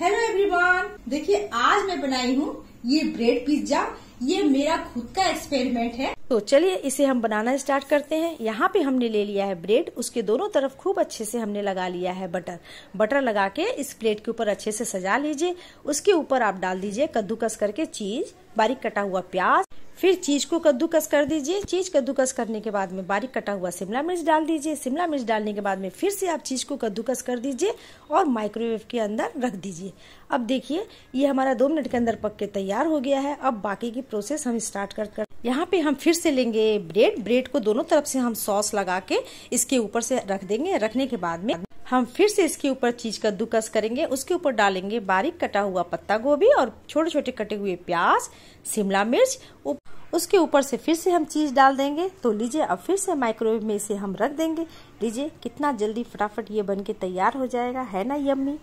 hello everyone देखिए आज मैं बनाई हूँ ये ब्रेड पिज्जा ये मेरा खुद का एक्सपेरिमेंट है तो चलिए इसे हम बनाना स्टार्ट करते हैं यहाँ पे हमने ले लिया है ब्रेड उसके दोनों तरफ खूब अच्छे से हमने लगा लिया है बटर बटर लगा के इस प्लेट के ऊपर अच्छे से सजा लीजिए उसके ऊपर आप डाल दीजिए कद्दूकस करके चीज बारीक कटा हुआ प्याज फिर चीज को कद्दूकस कर दीजिए चीज कद्दूकस करने के बाद में बारीक कटा हुआ शिमला मिर्च डाल दीजिए शिमला मिर्च डालने के बाद में फिर से आप चीज को कद्दूकस कर दीजिए और माइक्रोवेव के अंदर रख दीजिए अब देखिए ये हमारा दो मिनट के अंदर पक के तैयार हो गया है अब बाकी की प्रोसेस हम स्टार्ट कर, कर यहाँ पे हम फिर से लेंगे ब्रेड ब्रेड को दोनों तरफ से हम सॉस लगा के इसके ऊपर से रख देंगे रखने के बाद में हम फिर से इसके ऊपर चीज का दुकस करेंगे उसके ऊपर डालेंगे बारीक कटा हुआ पत्ता गोभी और छोटे छोटे कटे हुए प्याज शिमला मिर्च उसके ऊपर से फिर से हम चीज़ डाल देंगे तो लीजिए अब फिर से माइक्रोवेव में इसे हम रख देंगे लीजिए कितना जल्दी फटाफट ये बन के तैयार हो जाएगा है ना यम्मी